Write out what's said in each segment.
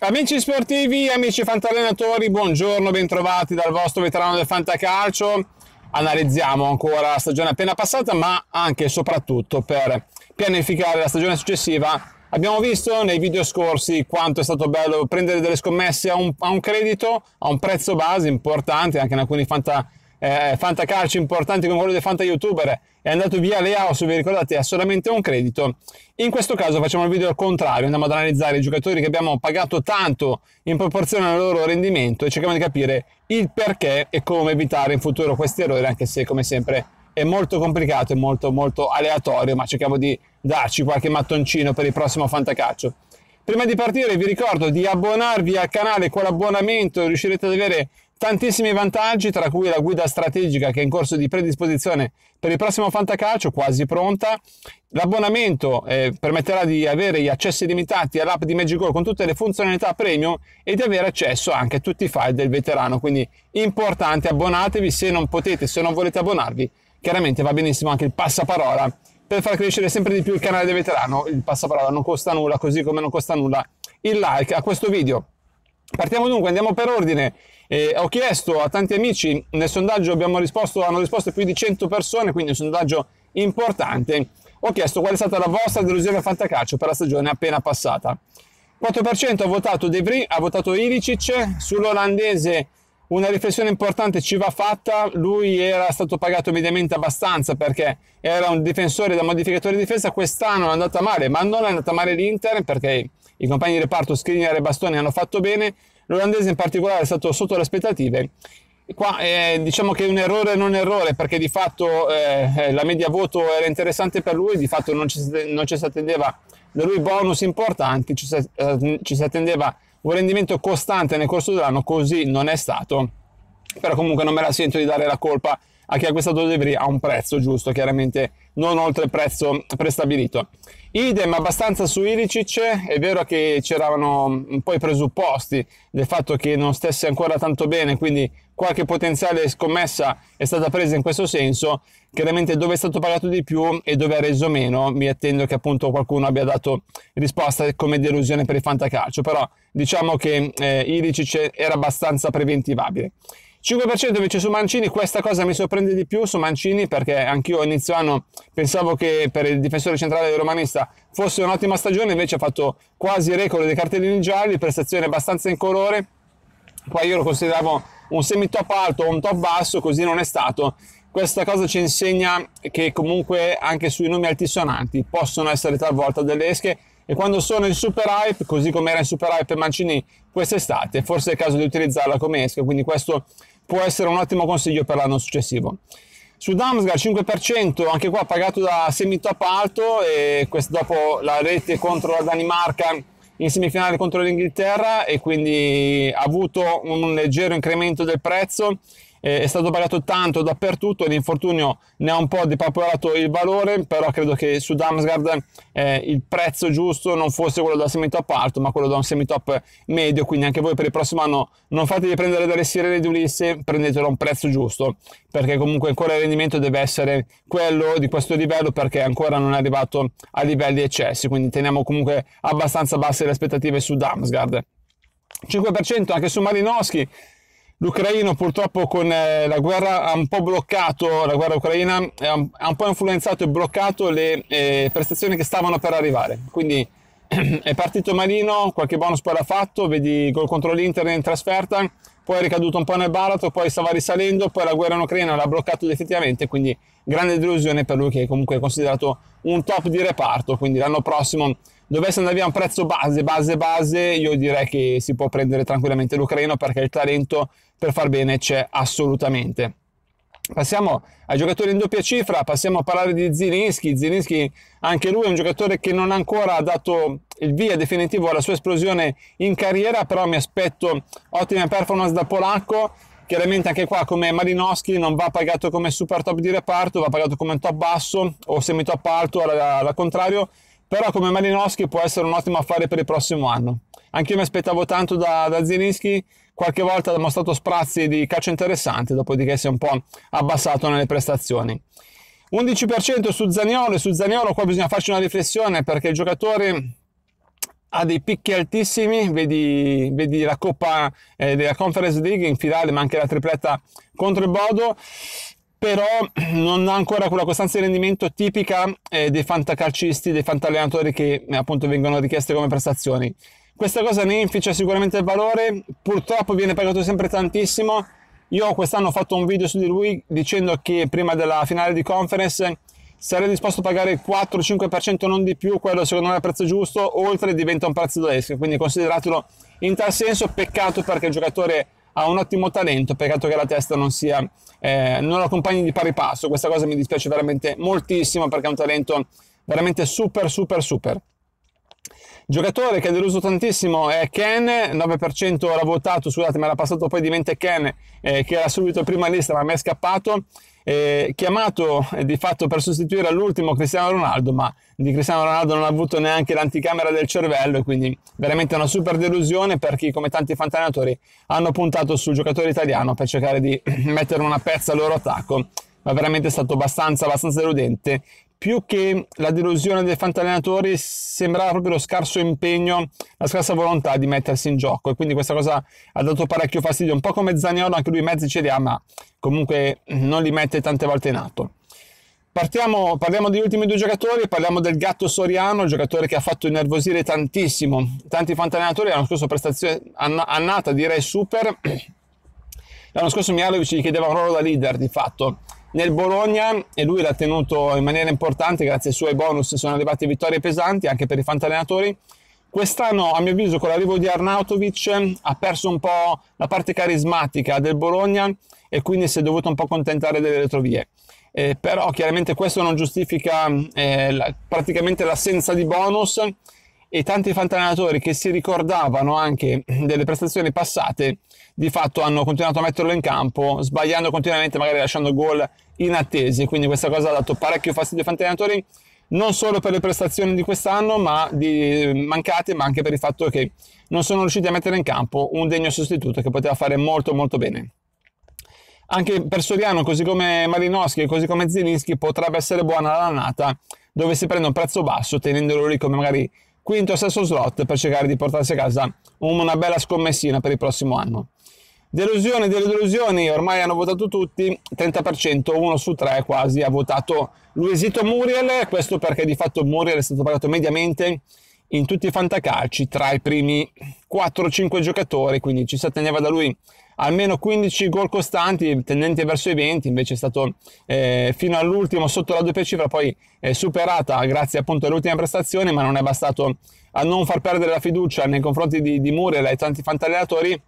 Amici sportivi, amici fantallenatori, buongiorno, bentrovati dal vostro veterano del fantacalcio. Analizziamo ancora la stagione appena passata, ma anche e soprattutto per pianificare la stagione successiva. Abbiamo visto nei video scorsi quanto è stato bello prendere delle scommesse a un, a un credito, a un prezzo base importante, anche in alcuni fanta, eh, fantacalci importanti come quello dei fanta youtuber è andato via Leao, se vi ricordate, ha solamente un credito. In questo caso facciamo il video al contrario, andiamo ad analizzare i giocatori che abbiamo pagato tanto in proporzione al loro rendimento e cerchiamo di capire il perché e come evitare in futuro questi errori, anche se come sempre è molto complicato e molto molto aleatorio, ma cerchiamo di darci qualche mattoncino per il prossimo fantacaccio. Prima di partire vi ricordo di abbonarvi al canale con l'abbonamento riuscirete ad avere Tantissimi vantaggi, tra cui la guida strategica che è in corso di predisposizione per il prossimo Fantacalcio, quasi pronta. L'abbonamento eh, permetterà di avere gli accessi limitati all'app di Magic con tutte le funzionalità premium e di avere accesso anche a tutti i file del veterano. Quindi importante, abbonatevi se non potete, se non volete abbonarvi. Chiaramente va benissimo anche il passaparola per far crescere sempre di più il canale del veterano. Il passaparola non costa nulla, così come non costa nulla il like a questo video. Partiamo dunque, andiamo per ordine. Eh, ho chiesto a tanti amici, nel sondaggio risposto, hanno risposto più di 100 persone, quindi un sondaggio importante. Ho chiesto qual è stata la vostra delusione a fantacalcio per la stagione appena passata. 4% ha votato De Vries, ha votato Ilicic, sull'olandese una riflessione importante ci va fatta, lui era stato pagato mediamente abbastanza perché era un difensore da modificatore di difesa, quest'anno è andata male, ma non è andata male l'Inter perché i compagni di reparto Skriniar e Bastoni hanno fatto bene, L'olandese in particolare è stato sotto le aspettative Qua eh, diciamo che è un errore non errore perché di fatto eh, eh la media voto era interessante per lui, di fatto non ci, non ci si attendeva da lui bonus importanti, ci, eh, ci si attendeva un rendimento costante nel corso dell'anno, così non è stato. Però comunque non me la sento di dare la colpa a chi ha acquistato Debris a un prezzo giusto, chiaramente non oltre il prezzo prestabilito. Idem abbastanza su Iricic, è vero che c'erano un po' i presupposti del fatto che non stesse ancora tanto bene, quindi qualche potenziale scommessa è stata presa in questo senso, chiaramente dove è stato pagato di più e dove ha reso meno, mi attendo che appunto qualcuno abbia dato risposta come delusione per il fantacalcio, però diciamo che eh, Iricic era abbastanza preventivabile. 5% invece su Mancini, questa cosa mi sorprende di più su Mancini perché anch'io inizio anno pensavo che per il difensore centrale del romanista fosse un'ottima stagione, invece ha fatto quasi record dei cartellini gialli, prestazione abbastanza incolore, colore, poi io lo consideravo un semi top alto o un top basso, così non è stato. Questa cosa ci insegna che comunque anche sui nomi altisonanti possono essere talvolta delle esche e quando sono in super hype, così come era in super hype Mancini quest'estate, forse è il caso di utilizzarla come esca, quindi questo può essere un ottimo consiglio per l'anno successivo. Su Damsgaard 5%, anche qua pagato da semitop alto e questo dopo la rete contro la Danimarca in semifinale contro l'Inghilterra e quindi ha avuto un leggero incremento del prezzo eh, è stato pagato tanto dappertutto, l'infortunio ne ha un po' depaperato il valore, però credo che su Damsgaard eh, il prezzo giusto non fosse quello da semi-top alto, ma quello da un semi-top medio, quindi anche voi per il prossimo anno non fatevi prendere delle sirene di Ulisse, prendetelo a un prezzo giusto, perché comunque ancora il rendimento deve essere quello di questo livello, perché ancora non è arrivato a livelli eccessi, quindi teniamo comunque abbastanza basse le aspettative su Damsgaard. 5% anche su Malinowski, l'ucraino purtroppo con eh, la guerra ha un po' bloccato, la guerra ucraina ha un, po' influenzato e bloccato le eh, prestazioni che stavano per arrivare. Quindi è partito malino, qualche bonus poi l'ha fatto, vedi gol contro l'Inter in trasferta, poi è ricaduto un po' nel baratro, poi stava risalendo, poi la guerra in Ucraina l'ha bloccato definitivamente, quindi grande delusione per lui che comunque è considerato un top di reparto, quindi l'anno prossimo dovesse andare via a un prezzo base, base, base, io direi che si può prendere tranquillamente l'ucraino perché il talento per far bene c'è assolutamente. Passiamo ai giocatori in doppia cifra, passiamo a parlare di Zilinski. Zilinski, anche lui è un giocatore che non ancora ha dato il via definitivo alla sua esplosione in carriera, però mi aspetto ottime performance da polacco. Chiaramente anche qua come Malinowski non va pagato come super top di reparto, va pagato come top basso o semi top alto, al contrario, però come Malinowski può essere un ottimo affare per il prossimo anno. Anche io mi aspettavo tanto da, da Zirinski, qualche volta ha mostrato sprazzi di calcio interessanti, dopodiché si è un po' abbassato nelle prestazioni. 11% su Zaniolo e su Zaniolo qua bisogna farci una riflessione perché il giocatore ha dei picchi altissimi, vedi, vedi la coppa eh, della Conference League in finale ma anche la tripletta contro il Bodo però non ha ancora quella costanza di rendimento tipica eh, dei fantacalcisti, dei fantallenatori che eh, appunto vengono richieste come prestazioni. Questa cosa ne inficia sicuramente il valore, purtroppo viene pagato sempre tantissimo. Io quest'anno ho fatto un video su di lui dicendo che prima della finale di conference sarei disposto a pagare 4-5% non di più, quello secondo me è il prezzo giusto, oltre diventa un prezzo da quindi consideratelo in tal senso, peccato perché il giocatore ha un ottimo talento, peccato che la testa non sia, eh, non accompagni di pari passo, questa cosa mi dispiace veramente moltissimo perché è un talento veramente super super super. Giocatore che ha deluso tantissimo è Ken, 9% l'ha votato, scusate me l'ha passato, poi di mente Ken eh, che era subito prima lista ma mi è scappato, eh, chiamato di fatto per sostituire all'ultimo Cristiano Ronaldo, ma di Cristiano Ronaldo non ha avuto neanche l'anticamera del cervello quindi veramente una super delusione per chi come tanti fantanatori hanno puntato sul giocatore italiano per cercare di mettere una pezza al loro attacco ma veramente è stato abbastanza, abbastanza deludente più che la delusione dei fantallenatori sembrava proprio lo scarso impegno, la scarsa volontà di mettersi in gioco e quindi questa cosa ha dato parecchio fastidio, un po' come Zaniolo, anche lui mezzi ce li ha ma comunque non li mette tante volte in atto. Partiamo, parliamo degli ultimi due giocatori, parliamo del gatto Soriano, giocatore che ha fatto innervosire tantissimo, tanti fantallenatori l'anno scorso prestazione annata direi super, l'anno scorso Mialovic gli chiedeva un ruolo da leader di fatto, nel Bologna e lui l'ha tenuto in maniera importante grazie ai suoi bonus sono arrivate vittorie pesanti anche per i fantallenatori quest'anno a mio avviso con l'arrivo di Arnautovic ha perso un po' la parte carismatica del Bologna e quindi si è dovuto un po' contentare delle retrovie eh, però chiaramente questo non giustifica eh, la, praticamente l'assenza di bonus e tanti fantanatori che si ricordavano anche delle prestazioni passate di fatto hanno continuato a metterlo in campo sbagliando continuamente magari lasciando gol inattesi quindi questa cosa ha dato parecchio fastidio ai fantanatori non solo per le prestazioni di quest'anno ma di mancate ma anche per il fatto che non sono riusciti a mettere in campo un degno sostituto che poteva fare molto molto bene anche per Soriano così come Malinowski e così come Zelinski potrebbe essere buona l'annata dove si prende un prezzo basso tenendolo lì come magari quinto e sesto slot per cercare di portarsi a casa una bella scommessina per il prossimo anno. Delusioni delle delusioni, ormai hanno votato tutti, 30%, uno su tre quasi ha votato Luisito Muriel, questo perché di fatto Muriel è stato pagato mediamente in tutti i fantacalci tra i primi 4-5 giocatori, quindi ci si atteneva da lui almeno 15 gol costanti, tendenti verso i 20, invece è stato eh, fino all'ultimo sotto la doppia cifra, poi eh, superata grazie appunto all'ultima prestazione, ma non è bastato a non far perdere la fiducia nei confronti di, di Murela e tanti fantallenatori,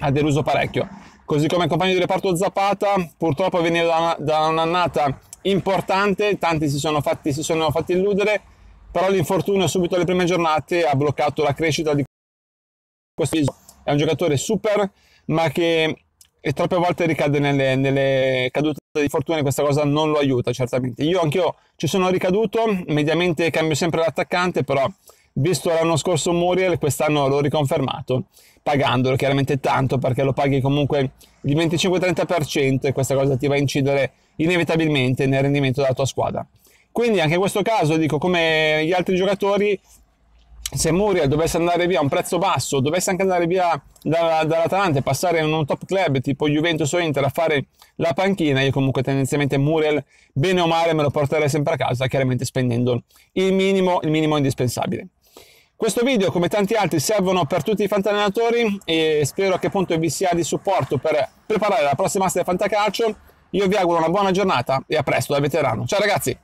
ha deluso parecchio. Così come il compagno di reparto Zapata, purtroppo veniva da, una, da un'annata importante, tanti si sono fatti, si sono fatti illudere, però l'infortunio subito alle prime giornate ha bloccato la crescita di questo è un giocatore super ma che troppe volte ricade nelle, nelle, cadute di fortuna e questa cosa non lo aiuta certamente. Io anch'io ci sono ricaduto, mediamente cambio sempre l'attaccante, però visto l'anno scorso Muriel, quest'anno l'ho riconfermato, pagandolo chiaramente tanto perché lo paghi comunque il 25-30% e questa cosa ti va a incidere inevitabilmente nel rendimento della tua squadra. Quindi anche in questo caso dico come gli altri giocatori se Muriel dovesse andare via a un prezzo basso, dovesse anche andare via da, dall'Atalanta e passare in un top club tipo Juventus o Inter a fare la panchina, io comunque tendenzialmente Muriel, bene o male, me lo porterei sempre a casa, chiaramente spendendo il minimo, il minimo indispensabile. Questo video, come tanti altri, servono per tutti i fantallenatori e spero che appunto vi sia di supporto per preparare la prossima asta di fantacalcio. Io vi auguro una buona giornata e a presto da veterano. Ciao ragazzi!